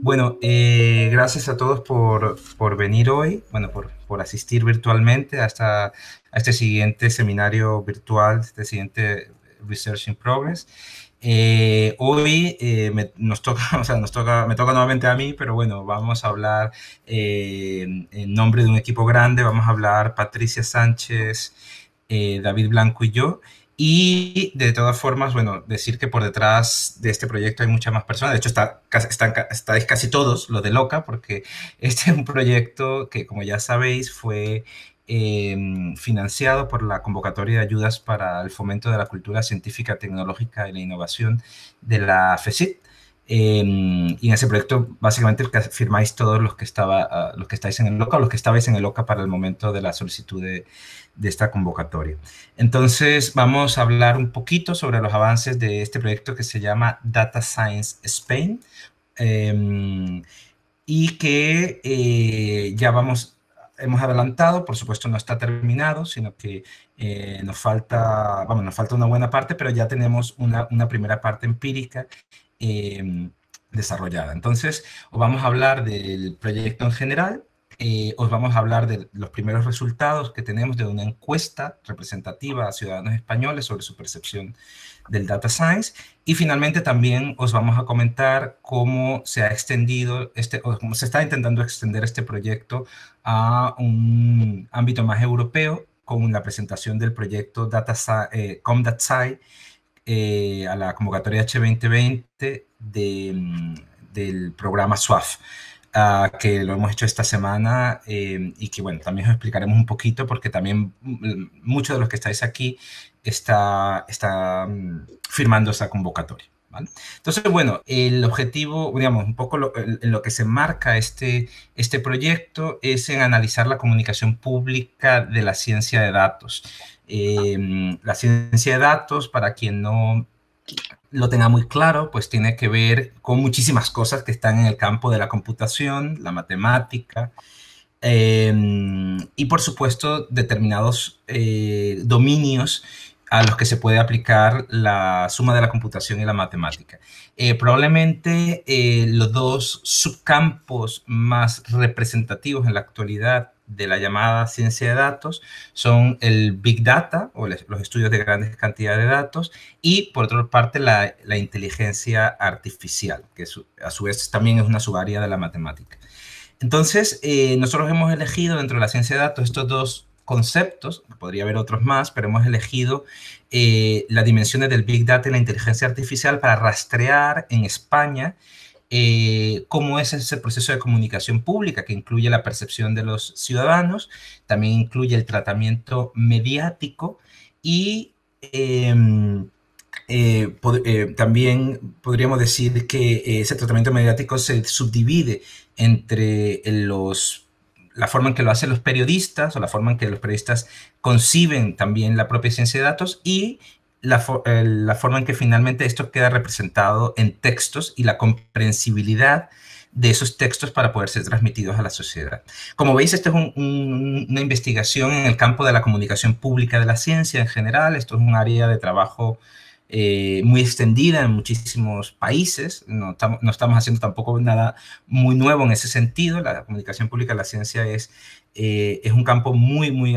Bueno, eh, gracias a todos por, venir hoy, bueno, por, por, asistir virtualmente hasta este siguiente seminario virtual, este siguiente Research in Progress. Eh, hoy eh, me, nos toca, o sea, nos toca, me toca nuevamente a mí, pero bueno, vamos a hablar eh, en nombre de un equipo grande, vamos a hablar Patricia Sánchez, David Blanco y yo. Y de todas formas, bueno, decir que por detrás de este proyecto hay muchas más personas. De hecho, está, están, estáis casi todos los de Loca, porque este es un proyecto que, como ya sabéis, fue Em, financiado por la convocatoria de ayudas para el fomento de la cultura científica, tecnológica y la innovación de la FECIT. Em, y en ese proyecto, básicamente, firmáis todos los que, estaba, ah, los que estáis en el LOCA o los que estabais en el LOCA para el momento de la solicitud de, esta convocatoria. Entonces, vamos a hablar un poquito sobre los avances de este proyecto que se llama Data Science Spain em, y que eh, ya vamos hemos adelantado, por supuesto no está terminado, sino que eh, nos, falta, vamos, nos falta una buena parte, pero ya tenemos una, primera parte empírica em, desarrollada. Entonces, os vamos a hablar del proyecto en general, eh, os vamos a hablar de los primeros resultados que tenemos de una encuesta representativa a ciudadanos españoles sobre su percepción del data science. Y finalmente también os vamos a comentar cómo se ha extendido, este, o cómo se está intentando extender este proyecto a un ámbito más europeo con la presentación del proyecto data, eh, ComDatSci eh, a la convocatoria H2020 del programa SWAF. Ah, que lo hemos hecho esta semana em, y que, bueno, también os explicaremos un poquito porque también mm, muchos de los que estáis aquí está, está mm, firmando esta convocatoria. Entonces, bueno, el objetivo, digamos, un poco lo, en lo que se marca este, este proyecto es en analizar la comunicación pública de la ciencia de datos. Em, la ciencia de datos, para quien no lo tenga muy claro, pues tiene que ver con muchísimas cosas que están en el campo de la computación, la matemática em, y por supuesto determinados eh, dominios a los que se puede aplicar la suma de la computación y la matemática. Eh, probablemente eh, los dos subcampos más representativos en la actualidad de la llamada ciencia de datos son el Big Data o los estudios de grandes cantidades de datos y por otra parte la, inteligencia artificial, que a su vez también es una subárea de la matemática. Entonces, eh, nosotros hemos elegido dentro de la ciencia de datos estos dos conceptos, podría haber otros más, pero hemos elegido eh, las dimensiones del Big Data y la inteligencia artificial para rastrear en España eh, cómo es ese proceso de comunicación pública que incluye la percepción de los ciudadanos, también incluye el tratamiento mediático y em, eh, eh, también podríamos decir que ese tratamiento mediático se subdivide entre los la forma en que lo hacen los periodistas o la forma en que los periodistas conciben también la propia ciencia de datos y la, forma en que finalmente esto queda representado en textos y la comprensibilidad de esos textos para poder ser transmitidos a la sociedad. Como veis, esta es una investigación en el campo de la comunicación pública de la ciencia en general. Esto es un área de trabajo eh, muy extendida en muchísimos países. No no estamos, haciendo tampoco nada muy nuevo en ese sentido. La comunicación pública de la ciencia es eh, es un campo muy, muy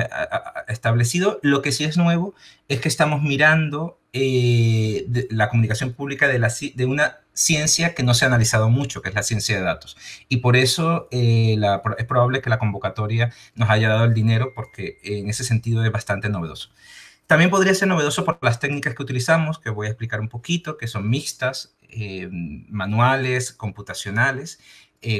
establecido. Lo que sí es nuevo es que estamos mirando eh, la comunicación pública de, la, de una ciencia que no se ha analizado mucho, que es la ciencia de datos. Y por eso eh, es probable que la convocatoria nos haya dado el dinero, porque en ese sentido es bastante novedoso. También podría ser novedoso por las técnicas que utilizamos, que voy a explicar un poquito, que son mixtas, manuales, computacionales,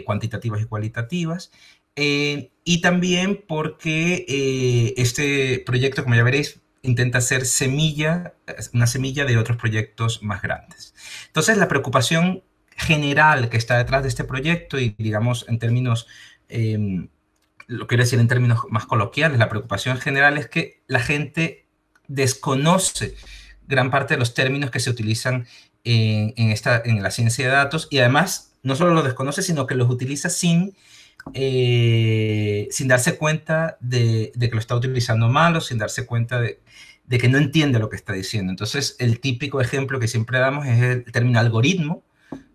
cuantitativas y cualitativas, eh, y también porque eh, este proyecto, como ya veréis, intenta ser semilla, una semilla de otros proyectos más grandes. Entonces, la preocupación general que está detrás de este proyecto y, digamos, en términos, em, lo quiero decir en términos más coloquiales, la preocupación general es que la gente desconoce gran parte de los términos que se utilizan en, en, en la ciencia de datos y además no solo los desconoce, sino que los utiliza sin eh, sin darse cuenta de, que lo está utilizando mal o sin darse cuenta de, que no entiende lo que está diciendo. Entonces, el típico ejemplo que siempre damos es el término algoritmo.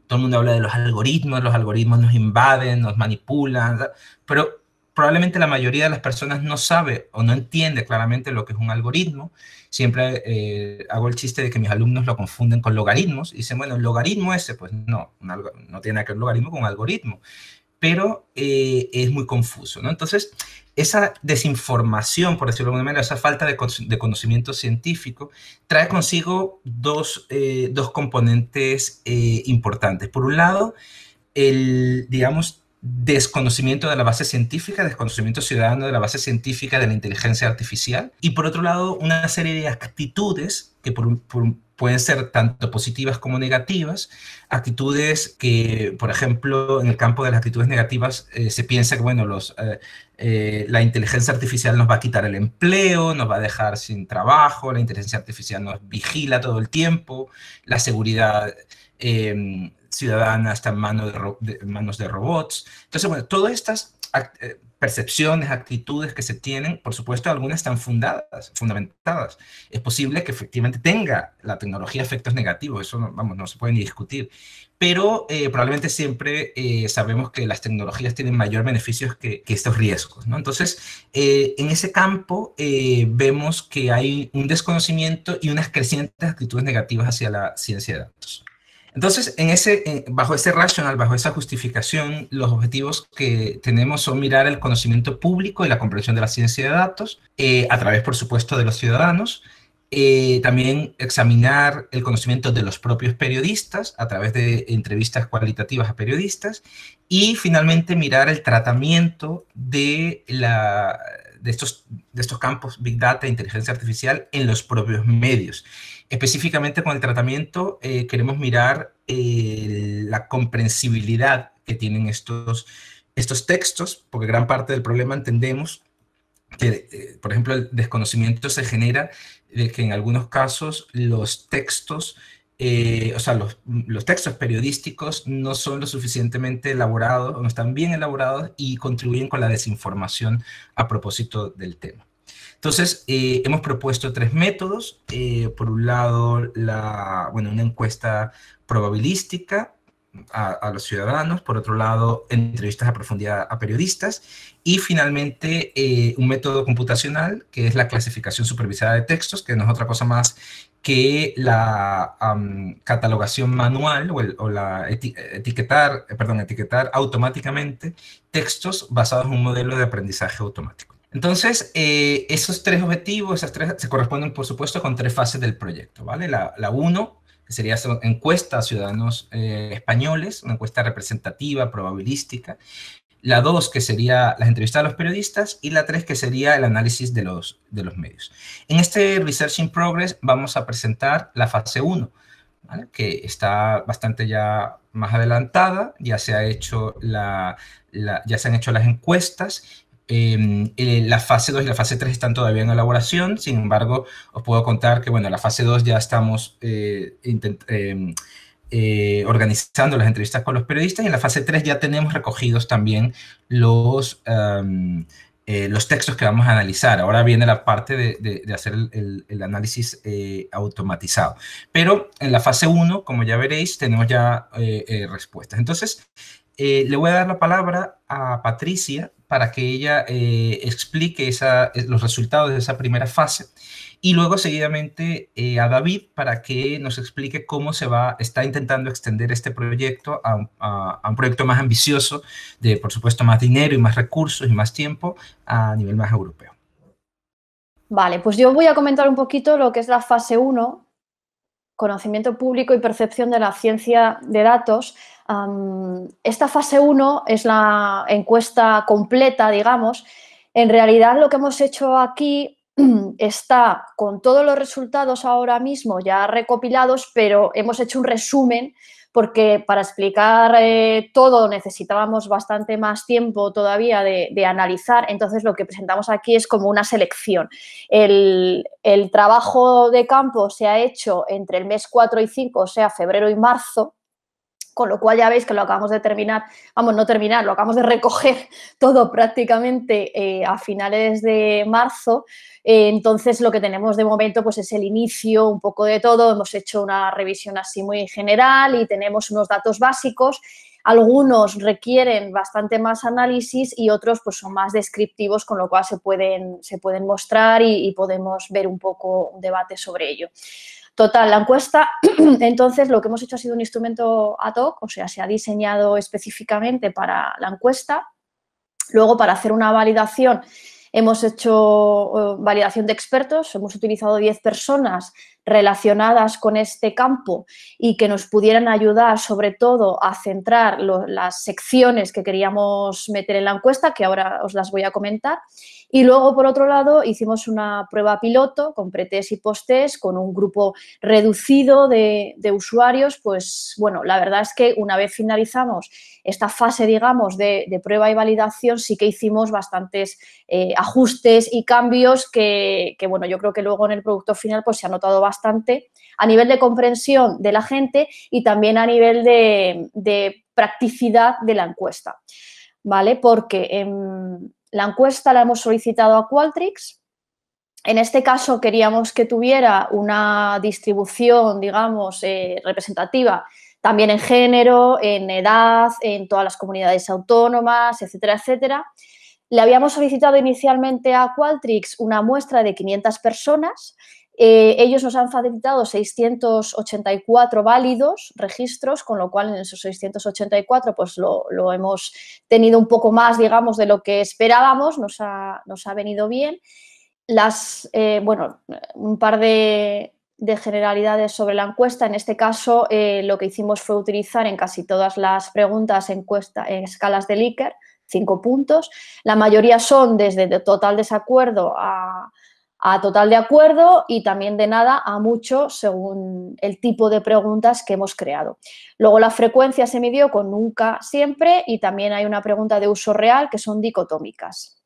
Todo el mundo habla de los algoritmos, los algoritmos nos invaden, nos manipulan, pero probablemente la mayoría de las personas no sabe o no entiende claramente lo que es un algoritmo. Siempre eh, hago el chiste de que mis alumnos lo confunden con logaritmos y dicen, bueno, el logaritmo ese, pues no, no tiene que ver logaritmo con algoritmo pero eh, es muy confuso, ¿no? Entonces, esa desinformación, por decirlo de alguna manera, esa falta de, conocimiento científico, trae consigo dos, eh, componentes eh, importantes. Por un lado, el, digamos, desconocimiento de la base científica, desconocimiento ciudadano de la base científica de la inteligencia artificial, y por otro lado, una serie de actitudes que por, por, pueden ser tanto positivas como negativas. Actitudes que, por ejemplo, en el campo de las actitudes negativas eh, se piensa que, bueno, los, eh, eh, la inteligencia artificial nos va a quitar el empleo, nos va a dejar sin trabajo, la inteligencia artificial nos vigila todo el tiempo, la seguridad em, ciudadana está en, de, manos de robots. Entonces, bueno, todas estas percepciones, actitudes que se tienen, por supuesto, algunas están fundadas, fundamentadas. Es posible que efectivamente tenga la tecnología efectos negativos, eso no, vamos, no se puede ni discutir, pero eh, probablemente siempre eh, sabemos que las tecnologías tienen mayor beneficios que, estos riesgos, ¿no? Entonces, eh, en ese campo vemos que hay un desconocimiento y unas crecientes actitudes negativas hacia la ciencia de datos. Entonces, en bajo ese racional, bajo esa justificación, los objetivos que tenemos son mirar el conocimiento público y la comprensión de la ciencia de datos, eh, a través, por supuesto, de los ciudadanos, eh, también examinar el conocimiento de los propios periodistas a través de entrevistas cualitativas a periodistas y finalmente mirar el tratamiento de, estos, de estos campos Big Data, e inteligencia artificial en los propios medios. Específicamente con el tratamiento eh, queremos mirar eh, la comprensibilidad que tienen estos, estos textos, porque gran parte del problema entendemos que, eh, por ejemplo, el desconocimiento se genera de que en algunos casos los textos, o sea, los, los, textos periodísticos no son lo suficientemente elaborados, no están bien elaborados y contribuyen con la desinformación a propósito del tema. Entonces, eh, hemos propuesto tres métodos. Eh, por un lado, una encuesta probabilística a, los ciudadanos, por otro lado, entrevistas a profundidad a periodistas, y finalmente eh, un método computacional, que es la clasificación supervisada de textos, que no es otra cosa más que la catalogación manual o, etiquetar, perdón, etiquetar automáticamente textos basados en un modelo de aprendizaje automático. Entonces, eh, esos tres objetivos, esas tres, se corresponden, por supuesto, con tres fases del proyecto, ¿vale? La, uno, que sería encuesta a ciudadanos eh, españoles, una encuesta representativa, probabilística. La dos, que sería las entrevistas a los periodistas. Y la tres, que sería el análisis de los, de los medios. En este Research in Progress vamos a presentar la fase uno, ¿vale? que está bastante ya más adelantada, ya se, ha hecho la, la, ya se han hecho las encuestas Em, eh, la fase 2 y la fase 3 están todavía en elaboración, sin embargo, os puedo contar que, bueno, la fase 2 ya estamos eh, em, eh, organizando las entrevistas con los periodistas y en la fase 3 ya tenemos recogidos también los, em, eh, los textos que vamos a analizar. Ahora viene la parte de, hacer el, el análisis automatizado. Pero en la fase 1, como ya veréis, tenemos ya respuestas. Entonces, le voy a dar la palabra a Patricia para que ella eh, explique eh, los resultados de esa primera fase y luego seguidamente eh, a David para que nos explique cómo se va, está intentando extender este proyecto a, a, un proyecto más ambicioso, de por supuesto más dinero y más recursos y más tiempo a nivel más europeo. Vale, pues yo voy a comentar un poquito lo que es la fase 1, conocimiento público y percepción de la ciencia de datos, esta fase 1 es la encuesta completa, digamos. En realidad lo que hemos hecho aquí está con todos los resultados ahora mismo ya recopilados, pero hemos hecho un resumen porque para explicar eh, todo necesitábamos bastante más tiempo todavía de, analizar, entonces lo que presentamos aquí es como una selección. El, el trabajo de campo se ha hecho entre el mes 4 y 5, o sea, febrero y marzo, con lo cual ya veis que lo acabamos de terminar, vamos, no terminar, lo acabamos de recoger todo prácticamente eh, a finales de marzo. Eh, entonces, lo que tenemos de momento pues, es el inicio un poco de todo. Hemos hecho una revisión así muy general y tenemos unos datos básicos. Algunos requieren bastante más análisis y otros pues, son más descriptivos, con lo cual se pueden, se pueden mostrar y, y podemos ver un poco un debate sobre ello. Total, la encuesta, entonces lo que hemos hecho ha sido un instrumento ad hoc, o sea, se ha diseñado específicamente para la encuesta. Luego, para hacer una validación, hemos hecho eh, validación de expertos, hemos utilizado 10 personas relacionadas con este campo y que nos pudieran ayudar sobre todo a centrar las secciones que queríamos meter en la encuesta, que ahora os las voy a comentar. Y luego, por otro lado, hicimos una prueba piloto con pretest y postes con un grupo reducido de, usuarios. Pues bueno, la verdad es que una vez finalizamos esta fase, digamos, de, prueba y validación, sí que hicimos bastantes eh, ajustes y cambios que, que, bueno, yo creo que luego en el producto final pues se ha notado bastante bastante a nivel de comprensión de la gente y también a nivel de, practicidad de la encuesta, ¿vale? Porque en em, la encuesta la hemos solicitado a Qualtrics. En este caso queríamos que tuviera una distribución, digamos, eh, representativa también en género, en edad, en todas las comunidades autónomas, etcétera, etcétera. Le habíamos solicitado inicialmente a Qualtrics una muestra de 500 personas. Eh, ellos nos han facilitado 684 válidos registros, con lo cual en esos 684 pues lo, hemos tenido un poco más, digamos, de lo que esperábamos, nos ha, venido bien. Las, eh, bueno, un par de, generalidades sobre la encuesta. En este caso, eh, lo que hicimos fue utilizar en casi todas las preguntas encuesta, en escalas de Likert, cinco puntos. La mayoría son desde total desacuerdo a a total de acuerdo y también de nada a mucho según el tipo de preguntas que hemos creado. Luego la frecuencia se midió con nunca, siempre y también hay una pregunta de uso real que son dicotómicas.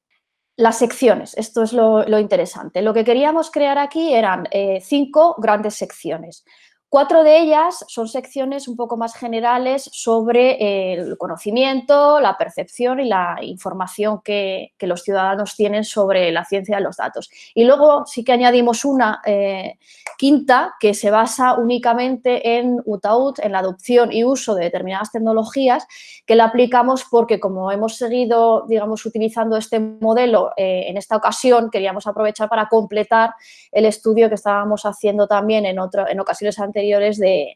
Las secciones, esto es lo, interesante. Lo que queríamos crear aquí eran eh, cinco grandes secciones. Cuatro de ellas son secciones un poco más generales sobre eh, el conocimiento, la percepción y la información que, los ciudadanos tienen sobre la ciencia de los datos. Y luego sí que añadimos una eh, quinta que se basa únicamente en UTAUT, en la adopción y uso de determinadas tecnologías, que la aplicamos porque como hemos seguido, digamos, utilizando este modelo eh, en esta ocasión, queríamos aprovechar para completar el estudio que estábamos haciendo también en, otro, en ocasiones anteriores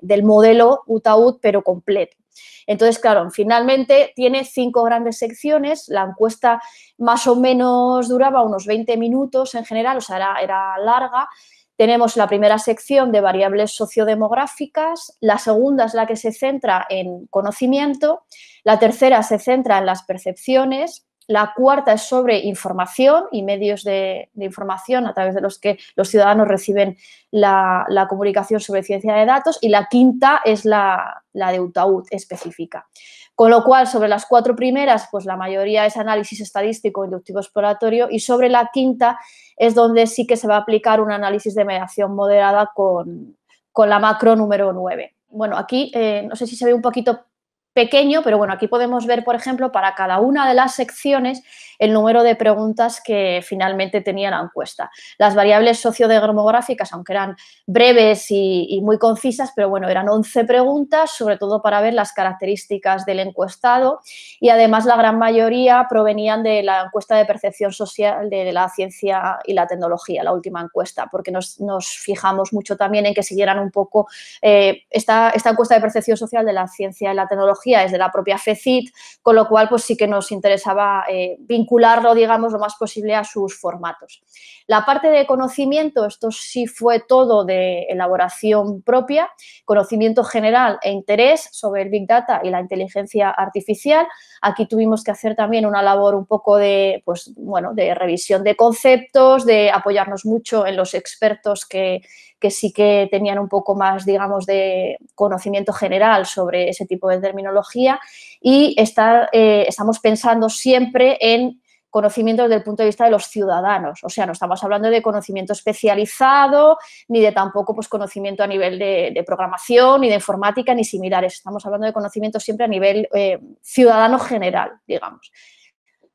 del modelo UTAUD, pero completo. Entonces, claro, finalmente tiene cinco grandes secciones. La encuesta más o menos duraba unos 20 minutos en general, o sea, era, era larga. Tenemos la primera sección de variables sociodemográficas, la segunda es la que se centra en conocimiento, la tercera se centra en las percepciones, la cuarta es sobre información y medios de, información a través de los que los ciudadanos reciben la, comunicación sobre ciencia de datos. Y la quinta es la, de UTAUD específica. Con lo cual, sobre las cuatro primeras, pues la mayoría es análisis estadístico inductivo exploratorio y sobre la quinta es donde sí que se va a aplicar un análisis de mediación moderada con, la macro número 9. Bueno, aquí eh, no sé si se ve un poquito pequeño, pero bueno, aquí podemos ver, por ejemplo, para cada una de las secciones el número de preguntas que finalmente tenía la encuesta. Las variables sociodemográficas, aunque eran breves y, muy concisas, pero bueno, eran 11 preguntas, sobre todo para ver las características del encuestado y además la gran mayoría provenían de la encuesta de percepción social de la ciencia y la tecnología, la última encuesta, porque nos, nos fijamos mucho también en que siguieran un poco eh, esta, esta encuesta de percepción social de la ciencia y la tecnología es de la propia FECIT, con lo cual pues sí que nos interesaba eh, vincularlo, digamos, lo más posible a sus formatos. La parte de conocimiento, esto sí fue todo de elaboración propia, conocimiento general e interés sobre el Big Data y la inteligencia artificial. Aquí tuvimos que hacer también una labor un poco de, pues, bueno, de revisión de conceptos, de apoyarnos mucho en los expertos que, que sí que tenían un poco más, digamos, de conocimiento general sobre ese tipo de terminología y eh, estamos pensando siempre en conocimiento desde el punto de vista de los ciudadanos. O sea, no estamos hablando de conocimiento especializado, ni de tampoco pues, conocimiento a nivel de, programación, ni de informática, ni similares. Estamos hablando de conocimiento siempre a nivel eh, ciudadano general, digamos.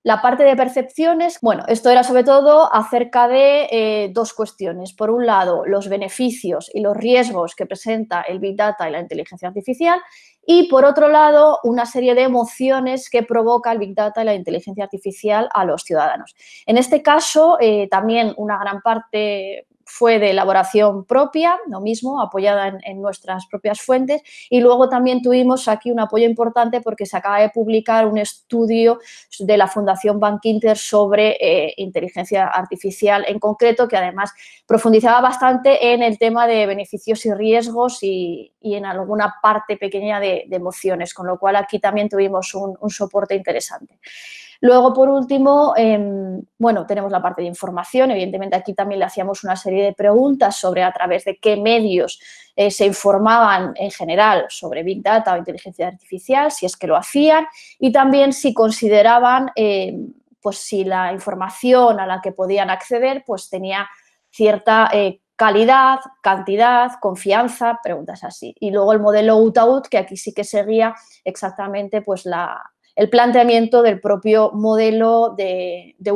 La parte de percepciones, bueno, esto era sobre todo acerca de eh, dos cuestiones. Por un lado, los beneficios y los riesgos que presenta el Big Data y la inteligencia artificial y por otro lado, una serie de emociones que provoca el Big Data y la inteligencia artificial a los ciudadanos. En este caso, eh, también una gran parte fue de elaboración propia, lo mismo, apoyada en, nuestras propias fuentes. Y luego también tuvimos aquí un apoyo importante porque se acaba de publicar un estudio de la Fundación Bank Inter sobre eh, inteligencia artificial en concreto, que además profundizaba bastante en el tema de beneficios y riesgos y, en alguna parte pequeña de, emociones, con lo cual aquí también tuvimos un soporte interesante. Luego, por último, em, bueno, tenemos la parte de información. Evidentemente, aquí también le hacíamos una serie de preguntas sobre a través de qué medios eh, se informaban en general sobre Big Data o inteligencia artificial, si es que lo hacían, y también si consideraban, em, pues si la información a la que podían acceder, pues tenía cierta eh, calidad, cantidad, confianza, preguntas así. Y luego el modelo out-out, que aquí sí que seguía exactamente pues la, el planteamiento del propio modelo de, de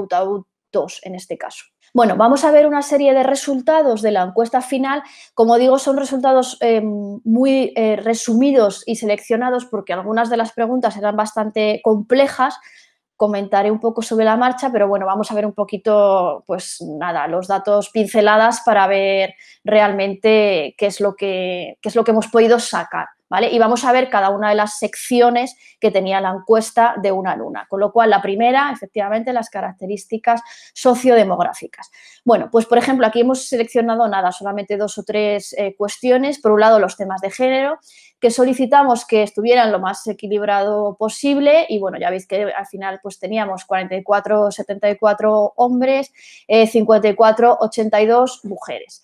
2 en este caso. Bueno, vamos a ver una serie de resultados de la encuesta final. Como digo, son resultados eh, muy eh, resumidos y seleccionados porque algunas de las preguntas eran bastante complejas. Comentaré un poco sobre la marcha, pero bueno, vamos a ver un poquito, pues nada, los datos pinceladas para ver realmente qué es lo que, qué es lo que hemos podido sacar. Y vamos a ver cada una de las secciones que tenía la encuesta de una luna. Con lo cual, la primera, efectivamente, las características sociodemográficas. Bueno, pues por ejemplo, aquí hemos seleccionado nada, solamente dos o tres eh, cuestiones. Por un lado, los temas de género, que solicitamos que estuvieran lo más equilibrado posible y bueno, ya veis que al final pues teníamos 44, 74 hombres, 54, eh, 82 mujeres.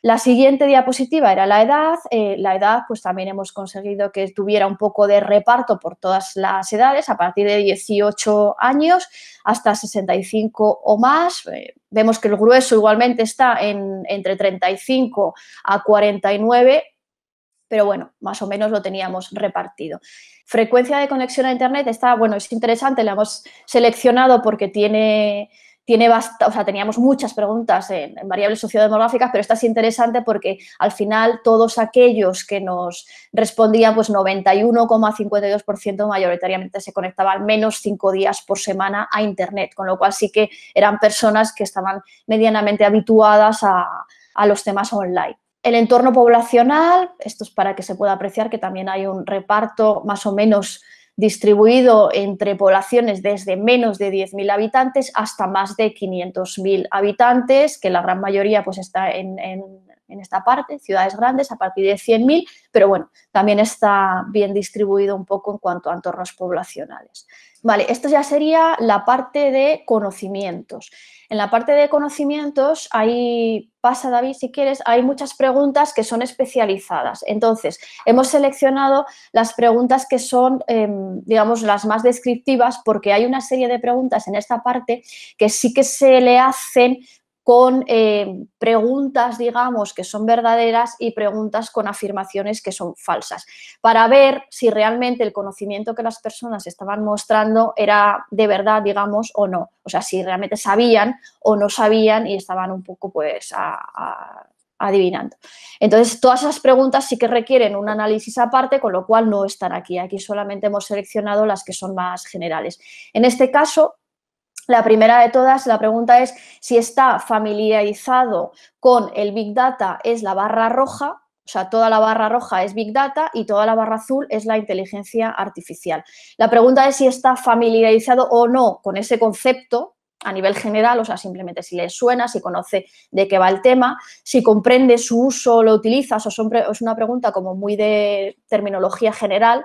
La siguiente diapositiva era la edad. Eh, la edad, pues también hemos conseguido que tuviera un poco de reparto por todas las edades, a partir de 18 años hasta 65 o más. Eh, vemos que el grueso igualmente está entre 35 a 49 pero bueno, más o menos lo teníamos repartido. Frecuencia de conexión a Internet está, bueno, es interesante, la hemos seleccionado porque tiene tiene o sea, teníamos muchas preguntas en, variables sociodemográficas, pero esta es interesante porque al final todos aquellos que nos respondían, pues 91,52% mayoritariamente se conectaban menos cinco días por semana a Internet, con lo cual sí que eran personas que estaban medianamente habituadas a, a los temas online. El entorno poblacional, esto es para que se pueda apreciar que también hay un reparto más o menos distribuido entre poblaciones desde menos de 10.000 habitantes hasta más de 500.000 habitantes, que la gran mayoría pues está en en esta parte, ciudades grandes a partir de 100.000, pero bueno, también está bien distribuido un poco en cuanto a entornos poblacionales. Vale, esto ya sería la parte de conocimientos. En la parte de conocimientos, ahí pasa David si quieres, hay muchas preguntas que son especializadas. Entonces, hemos seleccionado las preguntas que son, em, digamos, las más descriptivas porque hay una serie de preguntas en esta parte que sí que se le hacen con eh, preguntas, digamos, que son verdaderas y preguntas con afirmaciones que son falsas, para ver si realmente el conocimiento que las personas estaban mostrando era de verdad, digamos, o no. O sea, si realmente sabían o no sabían y estaban un poco, pues, adivinando. Entonces, todas esas preguntas sí que requieren un análisis aparte, con lo cual no están aquí. Aquí solamente hemos seleccionado las que son más generales. En este caso, la primera de todas, la pregunta es si está familiarizado con el Big Data, es la barra roja, o sea, toda la barra roja es Big Data y toda la barra azul es la inteligencia artificial. La pregunta es si está familiarizado o no con ese concepto a nivel general, o sea, simplemente si le suena, si conoce de qué va el tema, si comprende su uso, lo utilizas, o es una pregunta como muy de terminología general.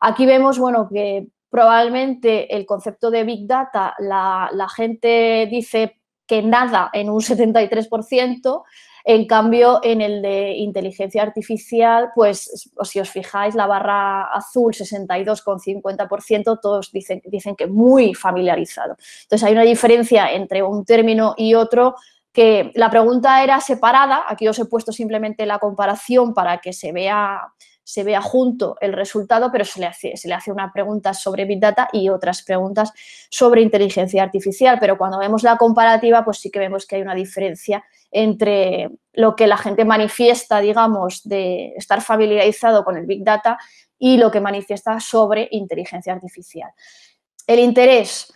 Aquí vemos, bueno, que Probablemente el concepto de Big Data, la, gente dice que nada en un 73%, en cambio, en el de inteligencia artificial, pues si os fijáis, la barra azul 62,50%, todos dicen, dicen que muy familiarizado. Entonces, hay una diferencia entre un término y otro que la pregunta era separada, aquí os he puesto simplemente la comparación para que se vea se vea junto el resultado, pero se le, hace, se le hace una pregunta sobre Big Data y otras preguntas sobre inteligencia artificial. Pero cuando vemos la comparativa, pues sí que vemos que hay una diferencia entre lo que la gente manifiesta, digamos, de estar familiarizado con el Big Data y lo que manifiesta sobre inteligencia artificial. El interés.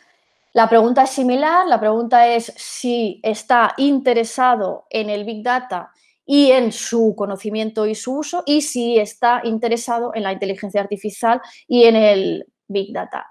La pregunta es similar, la pregunta es si está interesado en el Big Data y en su conocimiento y su uso y si está interesado en la inteligencia artificial y en el Big Data.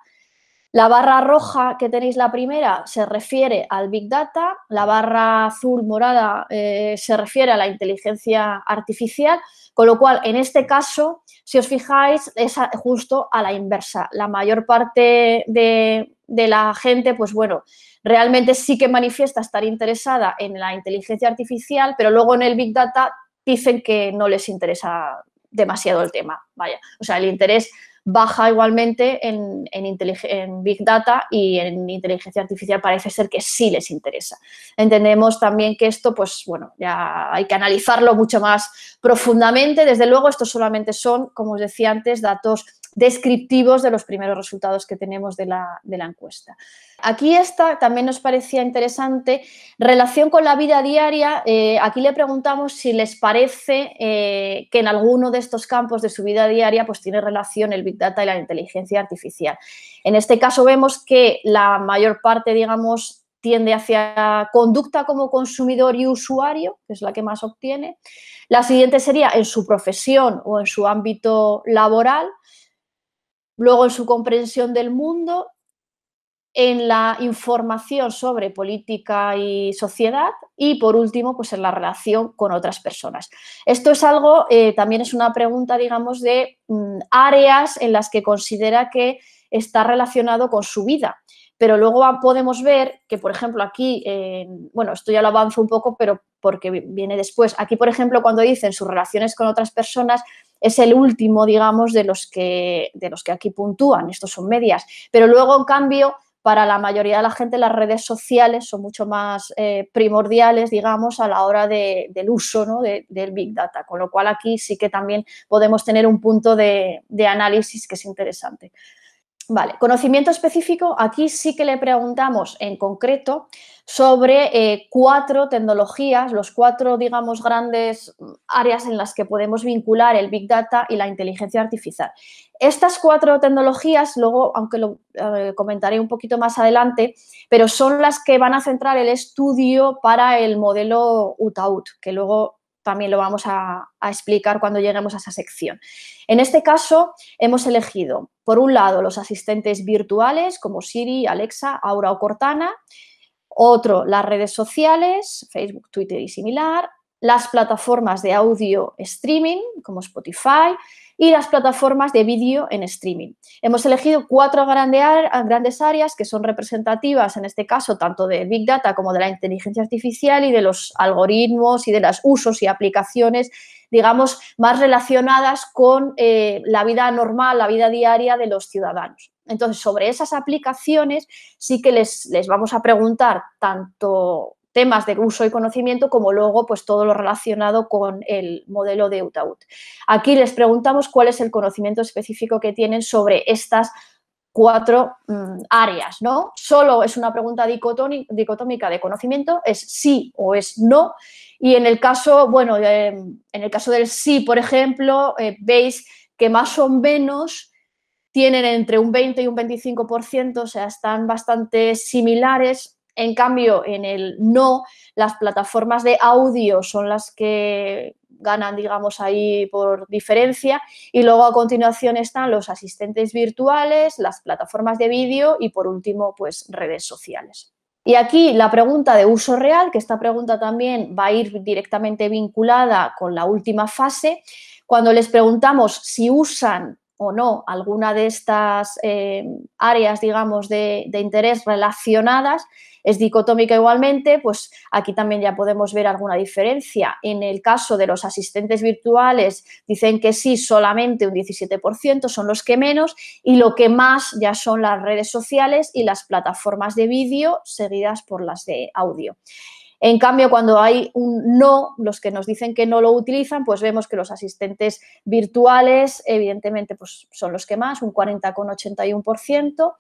La barra roja que tenéis la primera se refiere al Big Data, la barra azul morada eh, se refiere a la inteligencia artificial, con lo cual en este caso, si os fijáis, es justo a la inversa. La mayor parte de, de la gente, pues bueno, realmente sí que manifiesta estar interesada en la inteligencia artificial, pero luego en el Big Data dicen que no les interesa demasiado el tema. Vaya, o sea, el interés baja igualmente en, en, Big Data y en inteligencia artificial parece ser que sí les interesa. Entendemos también que esto, pues bueno, ya hay que analizarlo mucho más profundamente. Desde luego, esto solamente son, como os decía antes, datos descriptivos de los primeros resultados que tenemos de la, encuesta. Aquí está, también nos parecía interesante. Relación con la vida diaria, eh, aquí le preguntamos si les parece eh, que en alguno de estos campos de su vida diaria pues tiene relación el Big Data y la inteligencia artificial. En este caso vemos que la mayor parte, digamos, tiende hacia conducta como consumidor y usuario, que es la que más obtiene. La siguiente sería en su profesión o en su ámbito laboral. Luego, en su comprensión del mundo, en la información sobre política y sociedad y por último, pues en la relación con otras personas. Esto es algo, eh, también es una pregunta, digamos, de mm, áreas en las que considera que está relacionado con su vida. Pero luego podemos ver que, por ejemplo, aquí, bueno, esto ya lo avanzo un poco, pero porque viene después. Aquí, por ejemplo, cuando dicen sus relaciones con otras personas, es el último, digamos, de los que, de los que aquí puntúan, estos son medias. Pero luego, en cambio, para la mayoría de la gente las redes sociales son mucho más eh, primordiales, digamos, a la hora del uso ¿no? del Big Data, con lo cual aquí sí que también podemos tener un punto de análisis que es interesante. Vale, conocimiento específico, aquí sí que le preguntamos en concreto sobre eh, cuatro tecnologías, los cuatro, digamos, grandes mm, áreas en las que podemos vincular el Big Data y la inteligencia artificial. Estas cuatro tecnologías, luego, aunque lo eh, comentaré un poquito más adelante, pero son las que van a centrar el estudio para el modelo UTAUT, que luego también lo vamos a, explicar cuando lleguemos a esa sección. En este caso, hemos elegido, por un lado, los asistentes virtuales como Siri, Alexa, Aura o Cortana, otro, las redes sociales, Facebook, Twitter y similar, las plataformas de audio streaming como Spotify, y las plataformas de vídeo en streaming. Hemos elegido cuatro grandes áreas que son representativas, en este caso, tanto de Big Data como de la inteligencia artificial y de los algoritmos y de los usos y aplicaciones digamos, más relacionadas con eh, la vida normal, la vida diaria de los ciudadanos. Entonces, sobre esas aplicaciones sí que les, les vamos a preguntar tanto temas de uso y conocimiento, como luego pues todo lo relacionado con el modelo de UTAUT. Aquí les preguntamos cuál es el conocimiento específico que tienen sobre estas cuatro mm, áreas, ¿no? Solo es una pregunta dicotómica de conocimiento, es sí o es no, y en el caso, bueno, en el caso del sí, por ejemplo, eh, veis que más o menos tienen entre un 20 y un 25%, o sea, están bastante similares en cambio, en el no, las plataformas de audio son las que ganan, digamos, ahí por diferencia. Y luego a continuación están los asistentes virtuales, las plataformas de vídeo y por último, pues redes sociales. Y aquí la pregunta de uso real, que esta pregunta también va a ir directamente vinculada con la última fase. Cuando les preguntamos si usan o no alguna de estas eh, áreas, digamos, de, interés relacionadas, es dicotómica igualmente, pues aquí también ya podemos ver alguna diferencia. En el caso de los asistentes virtuales, dicen que sí, solamente un 17%, son los que menos, y lo que más ya son las redes sociales y las plataformas de vídeo, seguidas por las de audio. En cambio, cuando hay un no, los que nos dicen que no lo utilizan, pues vemos que los asistentes virtuales, evidentemente, pues son los que más, un 40,81%.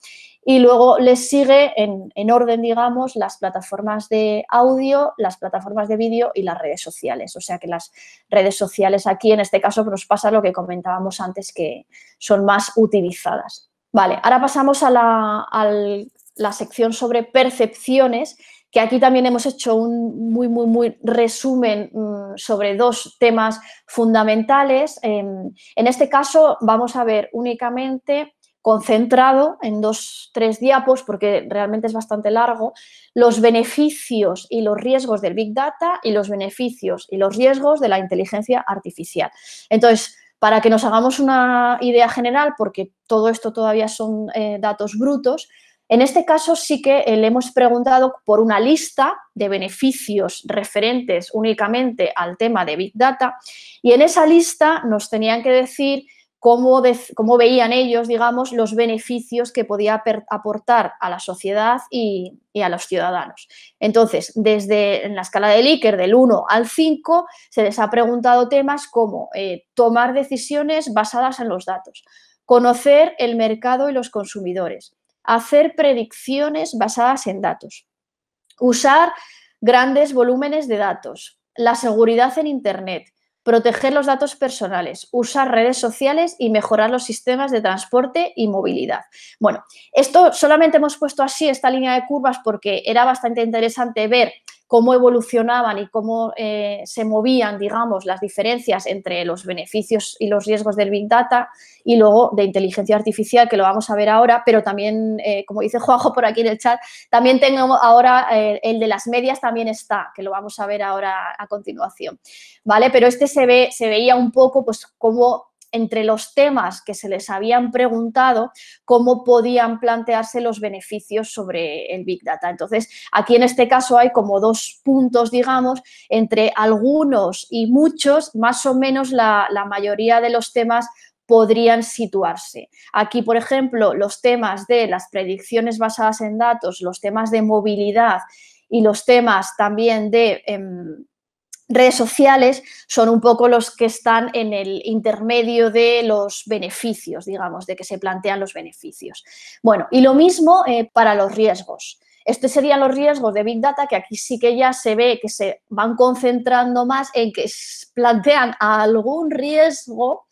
Y luego les sigue en, orden, digamos, las plataformas de audio, las plataformas de vídeo y las redes sociales. O sea que las redes sociales aquí, en este caso, nos pasa lo que comentábamos antes, que son más utilizadas. Vale, ahora pasamos a la sección sobre percepciones que aquí también hemos hecho un muy, muy, muy resumen mm, sobre dos temas fundamentales. Em, en este caso vamos a ver únicamente concentrado en dos, tres diapos, porque realmente es bastante largo, los beneficios y los riesgos del Big Data y los beneficios y los riesgos de la inteligencia artificial. Entonces, para que nos hagamos una idea general, porque todo esto todavía son eh, datos brutos, en este caso sí que eh, le hemos preguntado por una lista de beneficios referentes únicamente al tema de Big Data y en esa lista nos tenían que decir cómo, cómo veían ellos, digamos, los beneficios que podía aportar a la sociedad y, a los ciudadanos. Entonces, desde en la escala de Likert del 1 al 5 se les ha preguntado temas como eh, tomar decisiones basadas en los datos, conocer el mercado y los consumidores, hacer predicciones basadas en datos, usar grandes volúmenes de datos, la seguridad en Internet, proteger los datos personales, usar redes sociales y mejorar los sistemas de transporte y movilidad. Bueno, esto solamente hemos puesto así esta línea de curvas porque era bastante interesante ver cómo evolucionaban y cómo eh, se movían, digamos, las diferencias entre los beneficios y los riesgos del Big Data y luego de inteligencia artificial, que lo vamos a ver ahora, pero también, eh, como dice Juanjo por aquí en el chat, también tengo ahora eh, el de las medias también está, que lo vamos a ver ahora a continuación, ¿vale? Pero este se, ve, se veía un poco, pues, cómo entre los temas que se les habían preguntado, cómo podían plantearse los beneficios sobre el Big Data. Entonces, aquí en este caso hay como dos puntos, digamos, entre algunos y muchos, más o menos la, mayoría de los temas podrían situarse. Aquí, por ejemplo, los temas de las predicciones basadas en datos, los temas de movilidad y los temas también de... Em, redes sociales son un poco los que están en el intermedio de los beneficios, digamos, de que se plantean los beneficios. Bueno, y lo mismo eh, para los riesgos. Este serían los riesgos de Big Data, que aquí sí que ya se ve que se van concentrando más en que plantean algún riesgo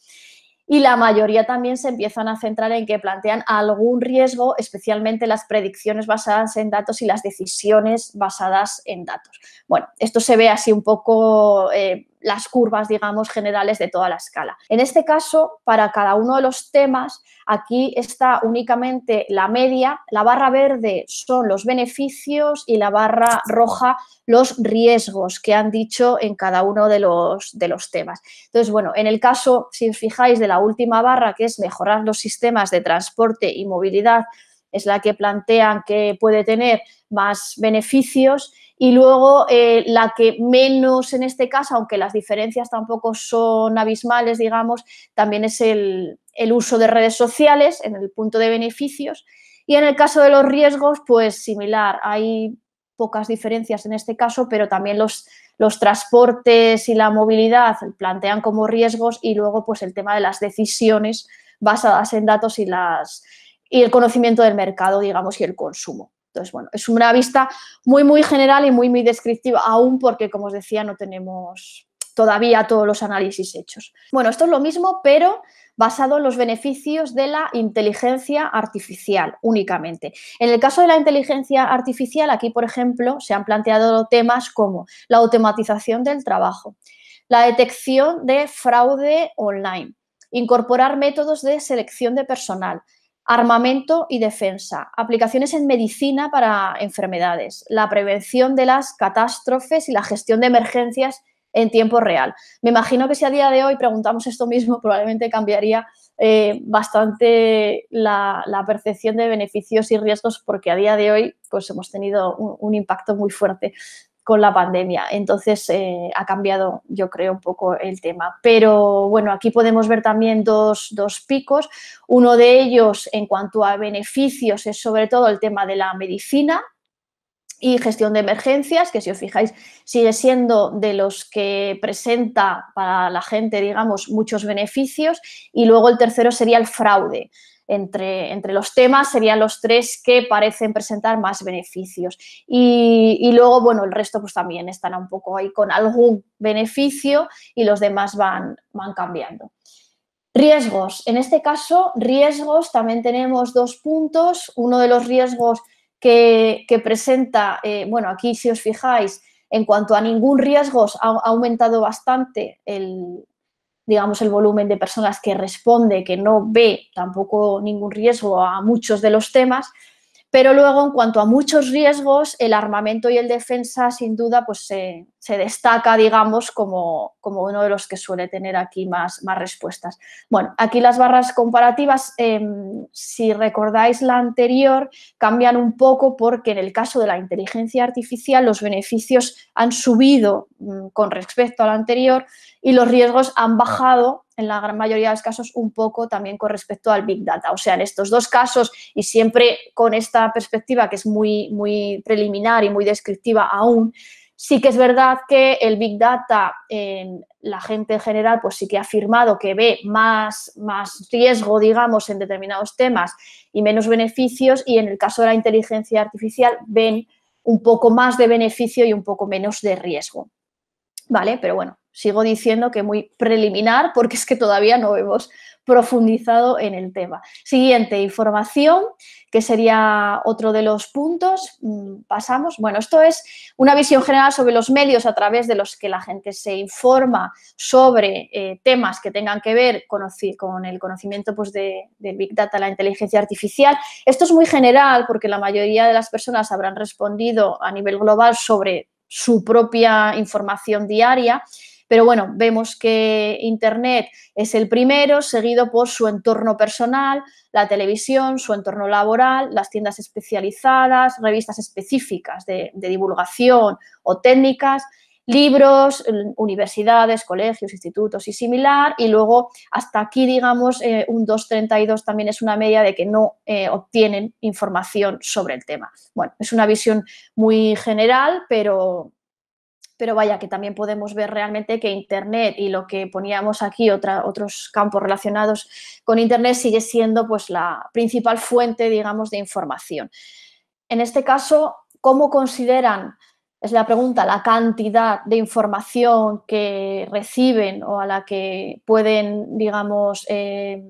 y la mayoría también se empiezan a centrar en que plantean algún riesgo, especialmente las predicciones basadas en datos y las decisiones basadas en datos. Bueno, esto se ve así un poco eh, las curvas, digamos, generales de toda la escala. En este caso, para cada uno de los temas, aquí está únicamente la media, la barra verde son los beneficios y la barra roja los riesgos que han dicho en cada uno de los, de los temas. Entonces, bueno, en el caso, si os fijáis, de la última barra, que es mejorar los sistemas de transporte y movilidad, es la que plantean que puede tener más beneficios y luego eh, la que menos en este caso, aunque las diferencias tampoco son abismales, digamos, también es el, uso de redes sociales en el punto de beneficios. Y en el caso de los riesgos, pues similar, hay pocas diferencias en este caso, pero también los, los transportes y la movilidad plantean como riesgos y luego pues el tema de las decisiones basadas en datos y, las, y el conocimiento del mercado, digamos, y el consumo. Entonces, bueno, es una vista muy, muy general y muy, muy descriptiva, aún porque, como os decía, no tenemos todavía todos los análisis hechos. Bueno, esto es lo mismo, pero basado en los beneficios de la inteligencia artificial únicamente. En el caso de la inteligencia artificial, aquí, por ejemplo, se han planteado temas como la automatización del trabajo, la detección de fraude online, incorporar métodos de selección de personal, armamento y defensa, aplicaciones en medicina para enfermedades, la prevención de las catástrofes y la gestión de emergencias en tiempo real. Me imagino que si a día de hoy preguntamos esto mismo, probablemente cambiaría eh, bastante la, percepción de beneficios y riesgos porque a día de hoy pues, hemos tenido un impacto muy fuerte con la pandemia. Entonces eh, ha cambiado, yo creo, un poco el tema. Pero bueno, aquí podemos ver también dos, dos, picos. Uno de ellos en cuanto a beneficios es sobre todo el tema de la medicina y gestión de emergencias, que si os fijáis sigue siendo de los que presenta para la gente, digamos, muchos beneficios. Y luego el tercero sería el fraude entre, los temas serían los tres que parecen presentar más beneficios. Y, luego, bueno, el resto pues también estará un poco ahí con algún beneficio y los demás van, van cambiando. Riesgos. En este caso, riesgos también tenemos dos puntos. Uno de los riesgos que, que presenta, eh, bueno, aquí si os fijáis, en cuanto a ningún riesgo, ha aumentado bastante el, digamos, el volumen de personas que responde, que no ve tampoco ningún riesgo a muchos de los temas, pero luego, en cuanto a muchos riesgos, el armamento y el defensa, sin duda, pues se, destaca, digamos, como, uno de los que suele tener aquí más, más respuestas. Bueno, aquí las barras comparativas, em, si recordáis la anterior, cambian un poco porque en el caso de la inteligencia artificial los beneficios han subido mm, con respecto a la anterior y los riesgos han bajado en la gran mayoría de los casos un poco también con respecto al Big Data. O sea, en estos dos casos y siempre con esta perspectiva que es muy, muy preliminar y muy descriptiva aún, sí que es verdad que el Big Data, en la gente en general, pues sí que ha afirmado que ve más, más riesgo, digamos, en determinados temas y menos beneficios y en el caso de la inteligencia artificial ven un poco más de beneficio y un poco menos de riesgo. ¿Vale? Pero bueno, sigo diciendo que muy preliminar porque es que todavía no hemos profundizado en el tema. Siguiente, información, que sería otro de los puntos. Mm, pasamos. Bueno, esto es una visión general sobre los medios a través de los que la gente se informa sobre eh, temas que tengan que ver con, el conocimiento pues, de, Big Data, la inteligencia artificial. Esto es muy general porque la mayoría de las personas habrán respondido a nivel global sobre su propia información diaria pero bueno, vemos que Internet es el primero, seguido por su entorno personal, la televisión, su entorno laboral, las tiendas especializadas, revistas específicas de, divulgación o técnicas, libros, universidades, colegios, institutos y similar. Y luego hasta aquí, digamos, eh, un 2.32 también es una media de que no eh, obtienen información sobre el tema. Bueno, es una visión muy general, pero, pero vaya que también podemos ver realmente que Internet y lo que poníamos aquí, otros campos relacionados con Internet, sigue siendo pues, la principal fuente, digamos, de información. En este caso, ¿cómo consideran, es la pregunta, la cantidad de información que reciben o a la que pueden, digamos, eh,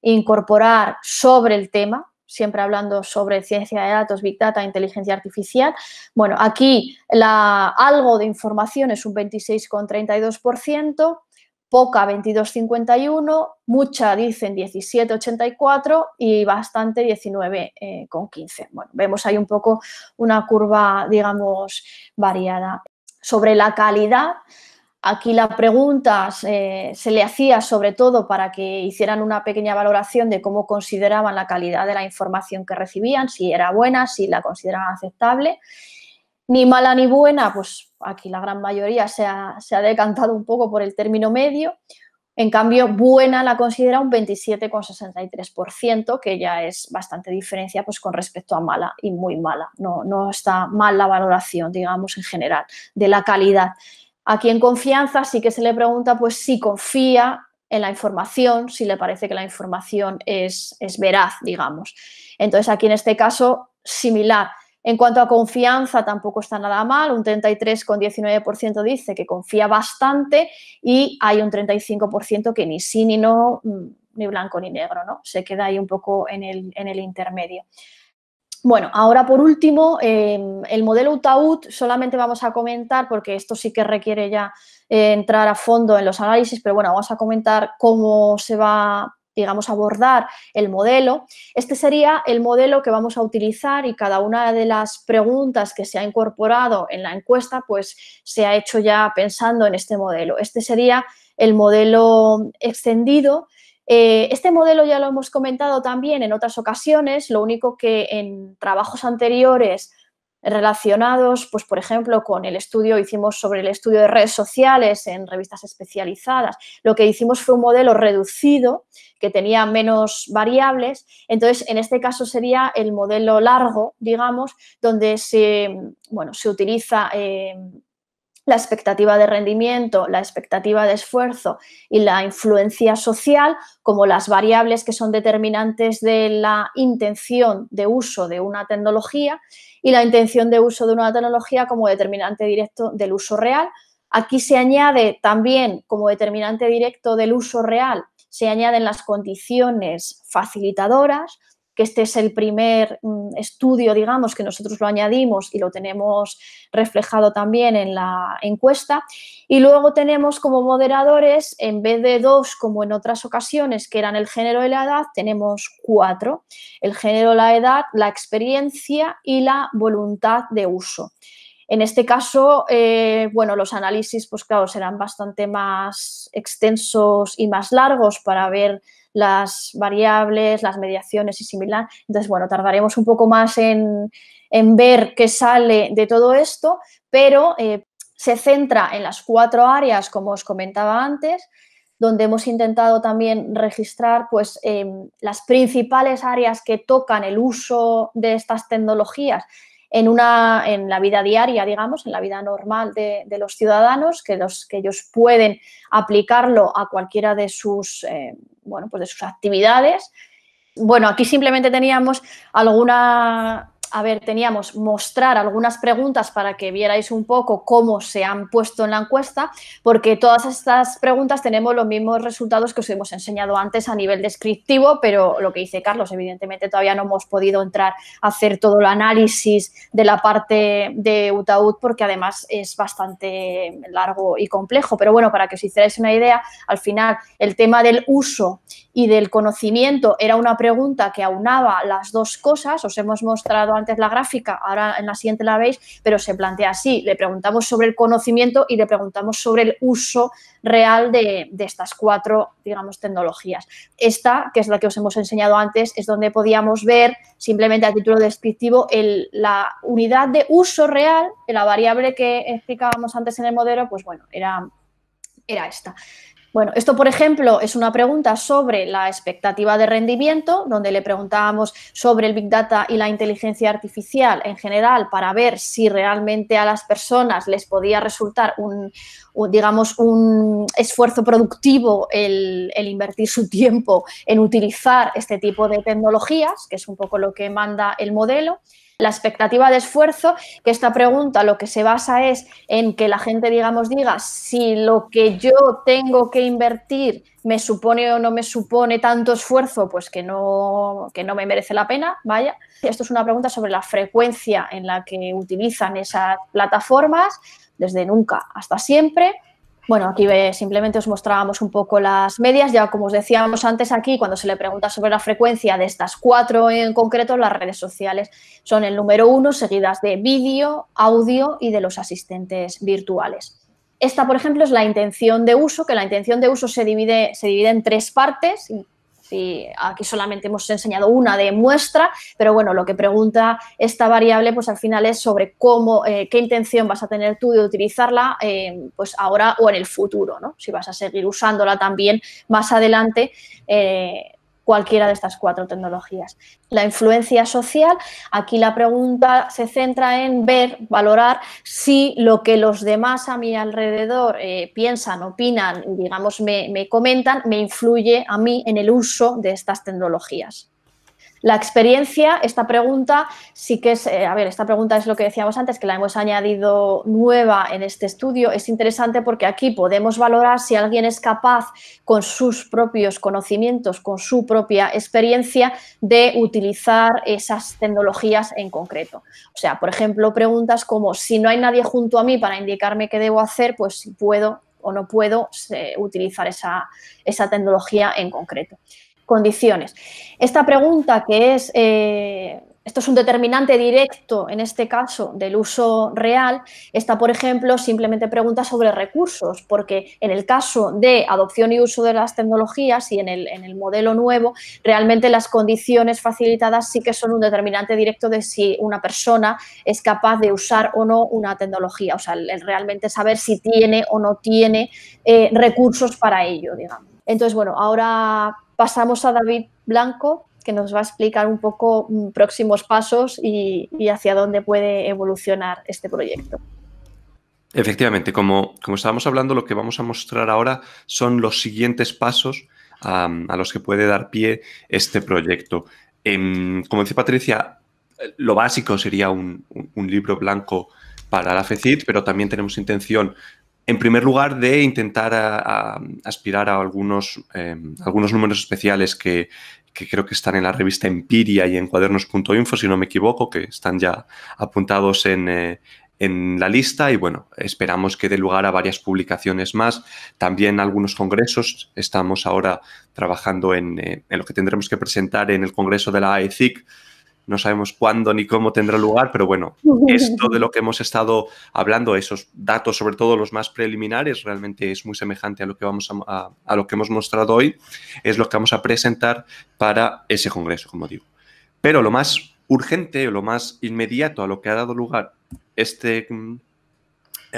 incorporar sobre el tema? siempre hablando sobre ciencia de datos, big data, inteligencia artificial. Bueno, aquí la, algo de información es un 26,32%, poca 22,51%, mucha dicen 17,84% y bastante 19,15%. bueno, vemos ahí un poco una curva, digamos, variada. Sobre la calidad, Aquí la pregunta eh, se le hacía sobre todo para que hicieran una pequeña valoración de cómo consideraban la calidad de la información que recibían, si era buena, si la consideraban aceptable. Ni mala ni buena, pues aquí la gran mayoría se ha, decantado un poco por el término medio. En cambio, buena la considera un 27,63%, que ya es bastante diferencia pues, con respecto a mala y muy mala. No, no está mal la valoración, digamos, en general, de la calidad. Aquí en confianza sí que se le pregunta pues si confía en la información, si le parece que la información es, es veraz, digamos. Entonces aquí en este caso similar. En cuanto a confianza, tampoco está nada mal. Un 33,19% dice que confía bastante y hay un 35% que ni sí ni no, mm, ni blanco ni negro, ¿no? Se queda ahí un poco en el, en el intermedio. Bueno, ahora por último, em, el modelo UTAUT solamente vamos a comentar, porque esto sí que requiere ya eh, entrar a fondo en los análisis, pero bueno, vamos a comentar cómo se va, digamos, a abordar el modelo. Este sería el modelo que vamos a utilizar y cada una de las preguntas que se ha incorporado en la encuesta, pues se ha hecho ya pensando en este modelo. Este sería el modelo extendido eh, este modelo ya lo hemos comentado también en otras ocasiones, lo único que en trabajos anteriores relacionados, pues por ejemplo, con el estudio, hicimos sobre el estudio de redes sociales en revistas especializadas, lo que hicimos fue un modelo reducido que tenía menos variables, entonces en este caso sería el modelo largo, digamos, donde se, bueno, se utiliza... Eh, la expectativa de rendimiento, la expectativa de esfuerzo y la influencia social como las variables que son determinantes de la intención de uso de una tecnología y la intención de uso de una tecnología como determinante directo del uso real. Aquí se añade también como determinante directo del uso real, se añaden las condiciones facilitadoras, que este es el primer mm, estudio, digamos, que nosotros lo añadimos y lo tenemos reflejado también en la encuesta. Y luego tenemos como moderadores, en vez de dos como en otras ocasiones, que eran el género y la edad, tenemos cuatro. El género, la edad, la experiencia y la voluntad de uso. En este caso, eh, bueno, los análisis, pues claro, serán bastante más extensos y más largos para ver las variables, las mediaciones y similar. Entonces, bueno, tardaremos un poco más en, ver qué sale de todo esto, pero eh, se centra en las cuatro áreas, como os comentaba antes, donde hemos intentado también registrar pues, em, las principales áreas que tocan el uso de estas tecnologías en, una, en la vida diaria, digamos, en la vida normal de, los ciudadanos, que, los, que ellos pueden aplicarlo a cualquiera de sus, eh, bueno, pues de sus actividades. Bueno, aquí simplemente teníamos alguna a ver, teníamos mostrar algunas preguntas para que vierais un poco cómo se han puesto en la encuesta, porque todas estas preguntas tenemos los mismos resultados que os hemos enseñado antes a nivel descriptivo, pero lo que dice Carlos, evidentemente todavía no hemos podido entrar a hacer todo el análisis de la parte de UTAUD, porque además es bastante largo y complejo. Pero bueno, para que os hicierais una idea, al final el tema del uso y del conocimiento era una pregunta que aunaba las dos cosas, os hemos mostrado antes la gráfica, ahora en la siguiente la veis, pero se plantea así, le preguntamos sobre el conocimiento y le preguntamos sobre el uso real de, estas cuatro, digamos, tecnologías. Esta, que es la que os hemos enseñado antes, es donde podíamos ver simplemente a título descriptivo la unidad de uso real, la variable que explicábamos antes en el modelo, pues bueno, era era esta. Bueno, esto, por ejemplo, es una pregunta sobre la expectativa de rendimiento, donde le preguntábamos sobre el Big Data y la inteligencia artificial en general para ver si realmente a las personas les podía resultar un, digamos, un esfuerzo productivo el, invertir su tiempo en utilizar este tipo de tecnologías, que es un poco lo que manda el modelo la expectativa de esfuerzo, que esta pregunta lo que se basa es en que la gente, digamos, diga si lo que yo tengo que invertir me supone o no me supone tanto esfuerzo, pues que no, que no me merece la pena, vaya. Esto es una pregunta sobre la frecuencia en la que utilizan esas plataformas, desde nunca hasta siempre. Bueno, aquí eh, simplemente os mostrábamos un poco las medias. Ya como os decíamos antes aquí, cuando se le pregunta sobre la frecuencia de estas cuatro en concreto, las redes sociales son el número uno, seguidas de vídeo, audio y de los asistentes virtuales. Esta, por ejemplo, es la intención de uso, que la intención de uso se divide, se divide en tres partes, aquí solamente hemos enseñado una de muestra, pero bueno, lo que pregunta esta variable, pues al final es sobre cómo, eh, qué intención vas a tener tú de utilizarla, eh, pues ahora o en el futuro, ¿no? Si vas a seguir usándola también más adelante, eh, cualquiera de estas cuatro tecnologías. La influencia social, aquí la pregunta se centra en ver, valorar si lo que los demás a mi alrededor eh, piensan, opinan, digamos, me comentan, me influye a mí en el uso de estas tecnologías. La experiencia, esta pregunta sí que es, eh, a ver, esta pregunta es lo que decíamos antes, que la hemos añadido nueva en este estudio. Es interesante porque aquí podemos valorar si alguien es capaz con sus propios conocimientos, con su propia experiencia, de utilizar esas tecnologías en concreto. O sea, por ejemplo, preguntas como si no hay nadie junto a mí para indicarme qué debo hacer, pues si puedo o no puedo eh, utilizar esa tecnología en concreto condiciones. Esta pregunta que es, eh, esto es un determinante directo en este caso del uso real, está por ejemplo simplemente pregunta sobre recursos, porque en el caso de adopción y uso de las tecnologías y en el, modelo nuevo, realmente las condiciones facilitadas sí que son un determinante directo de si una persona es capaz de usar o no una tecnología, o sea, el, realmente saber si tiene o no tiene eh, recursos para ello, digamos. Entonces, bueno, ahora pasamos a David Blanco, que nos va a explicar un poco mm, próximos pasos y, hacia dónde puede evolucionar este proyecto. Efectivamente, como, estábamos hablando, lo que vamos a mostrar ahora son los siguientes pasos a, los que puede dar pie este proyecto. Em, como dice Patricia, lo básico sería un, libro blanco para la FECID, pero también tenemos intención en primer lugar, de intentar aspirar a algunos, em, algunos números especiales que, creo que están en la revista Empiria y en cuadernos.info, si no me equivoco, que están ya apuntados eh, en, la lista y bueno, esperamos que dé lugar a varias publicaciones más. También algunos congresos. Estamos ahora trabajando en, eh, en lo que tendremos que presentar en el Congreso de la AECIC no sabemos cuándo ni cómo tendrá lugar, pero bueno, esto de lo que hemos estado hablando, esos datos, sobre todo los más preliminares, realmente es muy semejante a lo que, vamos a, lo que hemos mostrado hoy, es lo que vamos a presentar para ese congreso, como digo. Pero lo más urgente lo más inmediato a lo que ha dado lugar este mm,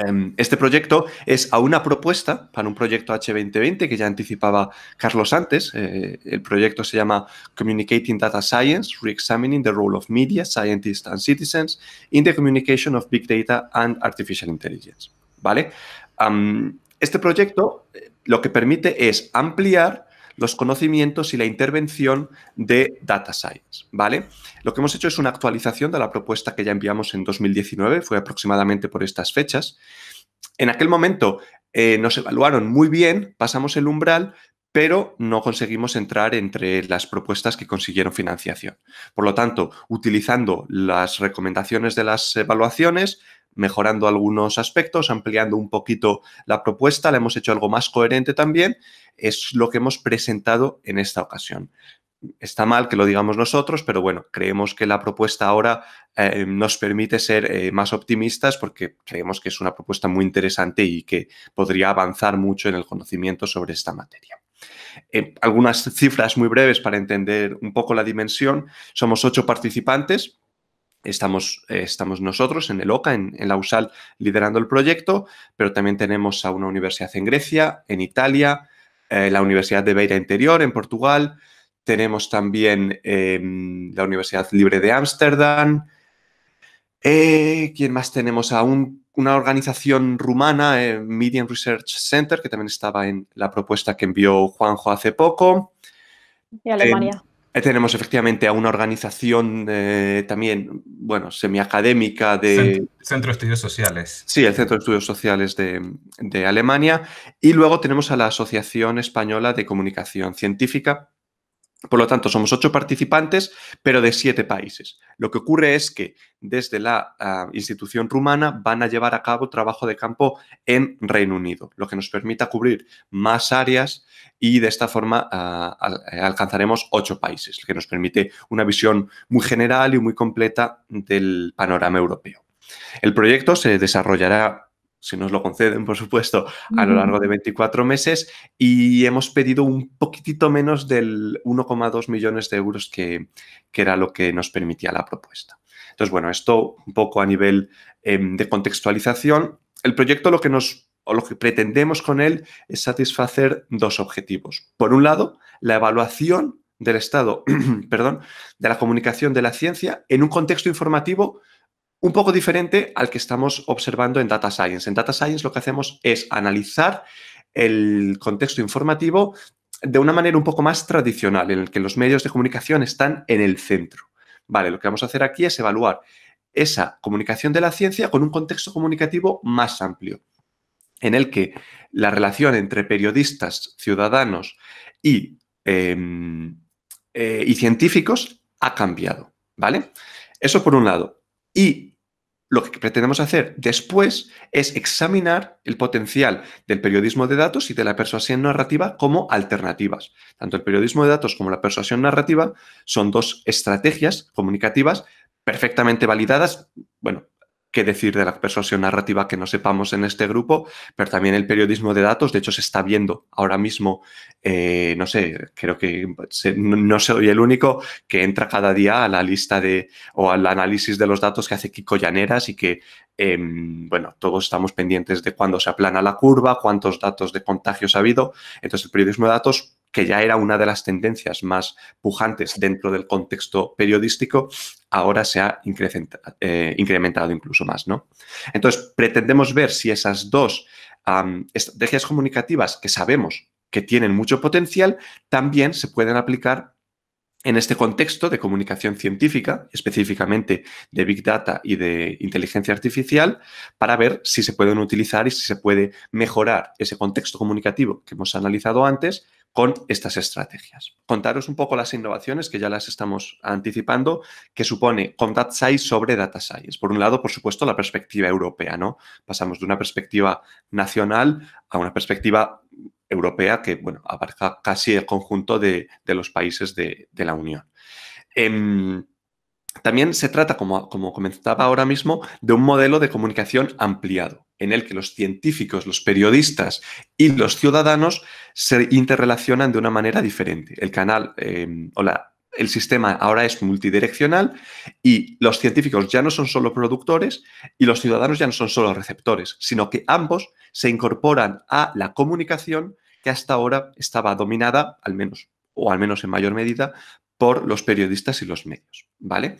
Em, este proyecto es a una propuesta para un proyecto H2020 que ya anticipaba Carlos antes. Eh, el proyecto se llama Communicating Data Science, Reexamining the Role of Media, Scientists and Citizens in the Communication of Big Data and Artificial Intelligence. ¿Vale? este proyecto eh, lo que permite es ampliar los conocimientos y la intervención de Data Science, ¿vale? Lo que hemos hecho es una actualización de la propuesta que ya enviamos en 2019, fue aproximadamente por estas fechas. En aquel momento eh, nos evaluaron muy bien, pasamos el umbral, pero no conseguimos entrar entre las propuestas que consiguieron financiación. Por lo tanto, utilizando las recomendaciones de las evaluaciones, mejorando algunos aspectos, ampliando un poquito la propuesta, la hemos hecho algo más coherente también, es lo que hemos presentado en esta ocasión. Está mal que lo digamos nosotros, pero bueno, creemos que la propuesta ahora eh, nos permite ser eh, más optimistas porque creemos que es una propuesta muy interesante y que podría avanzar mucho en el conocimiento sobre esta materia. Eh, algunas cifras muy breves para entender un poco la dimensión. Somos ocho participantes, Estamos, eh, estamos nosotros en el OCA, en, la USAL, liderando el proyecto, pero también tenemos a una universidad en Grecia, en Italia, eh, la Universidad de Beira Interior, en Portugal, tenemos también em, la Universidad Libre de Ámsterdam. Eh, ¿Quién más tenemos? A una organización rumana, Median Research Center, que también estaba en la propuesta que envió Juanjo hace poco. Y Alemania. Eh, tenemos efectivamente a una organización eh, también, bueno, semiacadémica de... Centro, de Estudios Sociales. Sí, el Centro de Estudios Sociales de Alemania. Y luego tenemos a la Asociación Española de Comunicación Científica, por lo tanto, somos ocho participantes, pero de siete países. Lo que ocurre es que desde la ah, institución rumana van a llevar a cabo trabajo de campo en Reino Unido, lo que nos permita cubrir más áreas y de esta forma ah, eh, alcanzaremos ocho países, lo que nos permite una visión muy general y muy completa del panorama europeo. El proyecto se desarrollará si nos lo conceden, por supuesto, a lo largo de 24 meses y hemos pedido un poquitito menos del 1,2 millones de euros que, era lo que nos permitía la propuesta. Entonces, bueno, esto un poco a nivel em, de contextualización. El proyecto lo que nos lo que pretendemos con él es satisfacer dos objetivos. Por un lado, la evaluación del estado, perdón, de la comunicación de la ciencia en un contexto informativo un poco diferente al que estamos observando en Data Science. En Data Science lo que hacemos es analizar el contexto informativo de una manera un poco más tradicional, en el que los medios de comunicación están en el centro. Vale, lo que vamos a hacer aquí es evaluar esa comunicación de la ciencia con un contexto comunicativo más amplio, en el que la relación entre periodistas, ciudadanos y, em, eh, científicos ha cambiado. ¿Vale? Eso por un lado. Y lo que pretendemos hacer después es examinar el potencial del periodismo de datos y de la persuasión narrativa como alternativas. Tanto el periodismo de datos como la persuasión narrativa son dos estrategias comunicativas perfectamente validadas, bueno, qué decir de la persuasión narrativa que no sepamos en este grupo, pero también el periodismo de datos, de hecho se está viendo ahora mismo, eh, no sé, creo que no, soy el único que entra cada día a la lista de o al análisis de los datos que hace Kiko Llaneras y que, em, bueno, todos estamos pendientes de cuándo se aplana la curva, cuántos datos de contagios ha habido, entonces el periodismo de datos que ya era una de las tendencias más pujantes dentro del contexto periodístico, ahora se ha eh, incrementado incluso más, ¿no? Entonces, pretendemos ver si esas dos estrategias comunicativas que sabemos que tienen mucho potencial, también se pueden aplicar en este contexto de comunicación científica, específicamente de Big Data y de inteligencia artificial, para ver si se pueden utilizar y si se puede mejorar ese contexto comunicativo que hemos analizado antes con estas estrategias. Contaros un poco las innovaciones que ya las estamos anticipando, que supone Contact Size sobre Data Science. Por un lado, por supuesto, la perspectiva europea, ¿no? Pasamos de una perspectiva nacional a una perspectiva europea que, bueno, abarca casi el conjunto de, los países de, la Unión. Em, también se trata, como, comentaba ahora mismo, de un modelo de comunicación ampliado, en el que los científicos, los periodistas y los ciudadanos se interrelacionan de una manera diferente. El canal em, o el sistema ahora es multidireccional y los científicos ya no son solo productores y los ciudadanos ya no son solo receptores, sino que ambos se incorporan a la comunicación que hasta ahora estaba dominada, al menos o al menos en mayor medida, por los periodistas y los medios, ¿vale?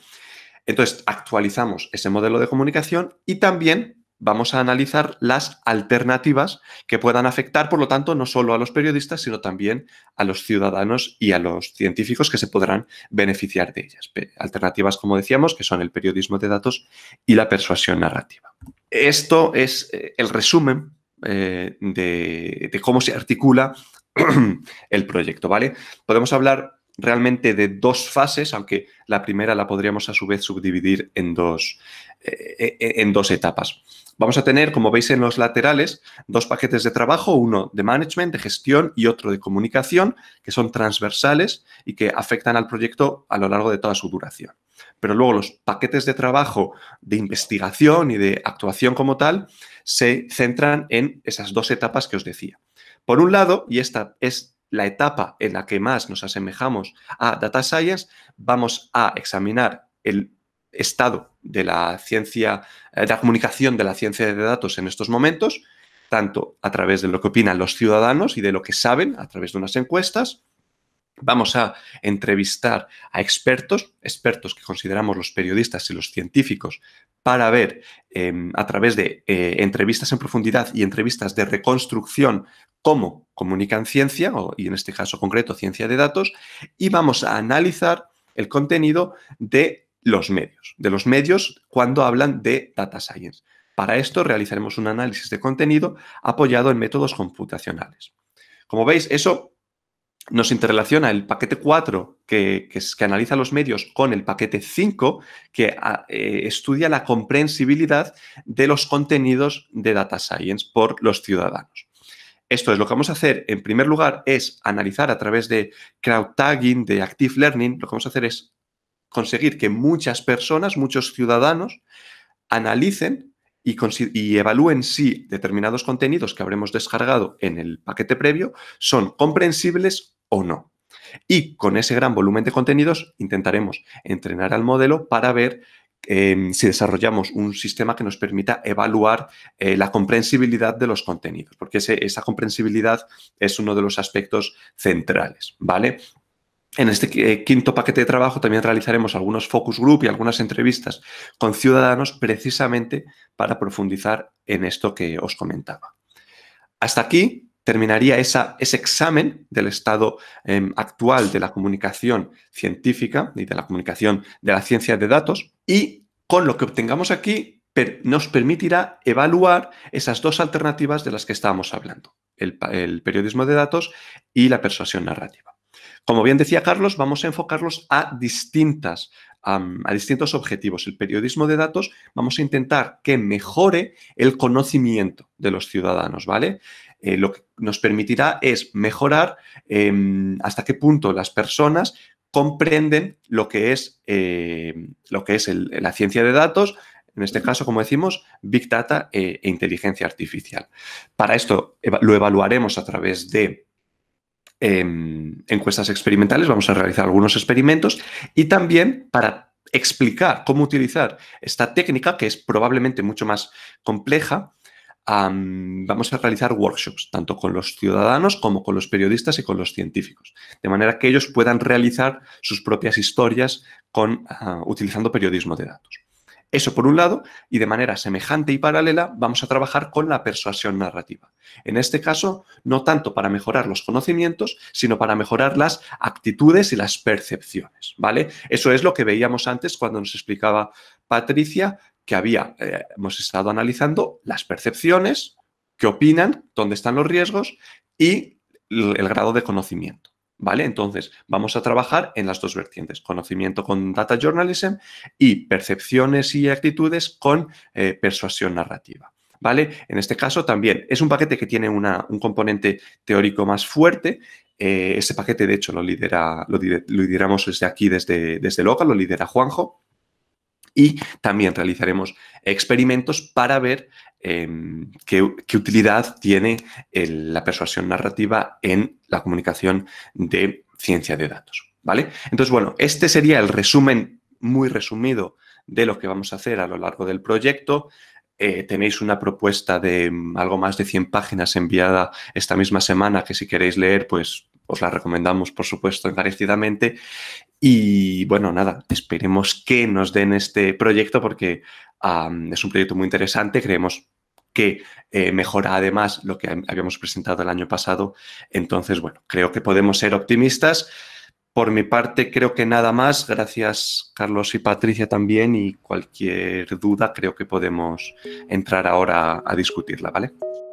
Entonces, actualizamos ese modelo de comunicación y también vamos a analizar las alternativas que puedan afectar, por lo tanto, no solo a los periodistas, sino también a los ciudadanos y a los científicos que se podrán beneficiar de ellas. Alternativas, como decíamos, que son el periodismo de datos y la persuasión narrativa. Esto es eh, el resumen eh, de, de cómo se articula el proyecto, ¿vale? Podemos hablar realmente de dos fases, aunque la primera la podríamos a su vez subdividir en dos, eh, eh, en dos etapas. Vamos a tener, como veis en los laterales, dos paquetes de trabajo, uno de management, de gestión y otro de comunicación, que son transversales y que afectan al proyecto a lo largo de toda su duración. Pero luego los paquetes de trabajo de investigación y de actuación como tal se centran en esas dos etapas que os decía. Por un lado, y esta es la etapa en la que más nos asemejamos a Data Science, vamos a examinar el estado de la ciencia, eh, de la comunicación de la ciencia de datos en estos momentos, tanto a través de lo que opinan los ciudadanos y de lo que saben a través de unas encuestas, Vamos a entrevistar a expertos, expertos que consideramos los periodistas y los científicos, para ver em, a través de eh, entrevistas en profundidad y entrevistas de reconstrucción cómo comunican ciencia, o, y en este caso concreto ciencia de datos, y vamos a analizar el contenido de los medios, de los medios cuando hablan de data science. Para esto realizaremos un análisis de contenido apoyado en métodos computacionales. Como veis, eso nos interrelaciona el paquete 4 que, analiza los medios con el paquete 5 que ah, eh, estudia la comprensibilidad de los contenidos de data science por los ciudadanos. Esto es lo que vamos a hacer en primer lugar es analizar a través de crowd tagging, de active learning, lo que vamos a hacer es conseguir que muchas personas, muchos ciudadanos analicen y, y, evalúen si determinados contenidos que habremos descargado en el paquete previo son comprensibles o no. Y con ese gran volumen de contenidos intentaremos entrenar al modelo para ver em, si desarrollamos un sistema que nos permita evaluar eh, la comprensibilidad de los contenidos, porque esa comprensibilidad es uno de los aspectos centrales, ¿vale? En este eh, quinto paquete de trabajo también realizaremos algunos focus group y algunas entrevistas con ciudadanos precisamente para profundizar en esto que os comentaba. Hasta aquí terminaría ese examen del estado em, actual de la comunicación científica y de la comunicación de la ciencia de datos y con lo que obtengamos aquí nos permitirá evaluar esas dos alternativas de las que estábamos hablando, el, periodismo de datos y la persuasión narrativa. Como bien decía Carlos, vamos a enfocarlos a distintas a, distintos objetivos. El periodismo de datos, vamos a intentar que mejore el conocimiento de los ciudadanos, ¿vale? Eh, lo que nos permitirá es mejorar em, hasta qué punto las personas comprenden lo que es, em, lo que es la ciencia de datos, en este caso, como decimos, Big Data e, e inteligencia artificial. Para esto lo evaluaremos a través de em, encuestas experimentales, vamos a realizar algunos experimentos y también para explicar cómo utilizar esta técnica, que es probablemente mucho más compleja, vamos a realizar workshops, tanto con los ciudadanos como con los periodistas y con los científicos, de manera que ellos puedan realizar sus propias historias con, ah, utilizando periodismo de datos. Eso por un lado, y de manera semejante y paralela vamos a trabajar con la persuasión narrativa. En este caso, no tanto para mejorar los conocimientos, sino para mejorar las actitudes y las percepciones, ¿vale? Eso es lo que veíamos antes cuando nos explicaba Patricia que había, eh, hemos estado analizando las percepciones, qué opinan, dónde están los riesgos y el, grado de conocimiento. ¿Vale? Entonces, vamos a trabajar en las dos vertientes, conocimiento con data journalism y percepciones y actitudes con eh, persuasión narrativa. ¿Vale? En este caso también es un paquete que tiene una, un componente teórico más fuerte. este paquete, de hecho, lo, lidera, lo, lideramos desde aquí, desde, desde Loca, lo lidera Juanjo y también realizaremos experimentos para ver em, qué, utilidad tiene la persuasión narrativa en la comunicación de ciencia de datos. ¿Vale? Entonces, bueno, este sería el resumen muy resumido de lo que vamos a hacer a lo largo del proyecto. Eh, tenéis una propuesta de mm, algo más de 100 páginas enviada esta misma semana que si queréis leer, pues os la recomendamos, por supuesto, encarecidamente. Y bueno, nada, esperemos que nos den este proyecto porque es un proyecto muy interesante, creemos que eh, mejora además lo que habíamos presentado el año pasado. Entonces, bueno, creo que podemos ser optimistas. Por mi parte, creo que nada más. Gracias, Carlos y Patricia también. Y cualquier duda, creo que podemos entrar ahora a discutirla, ¿vale?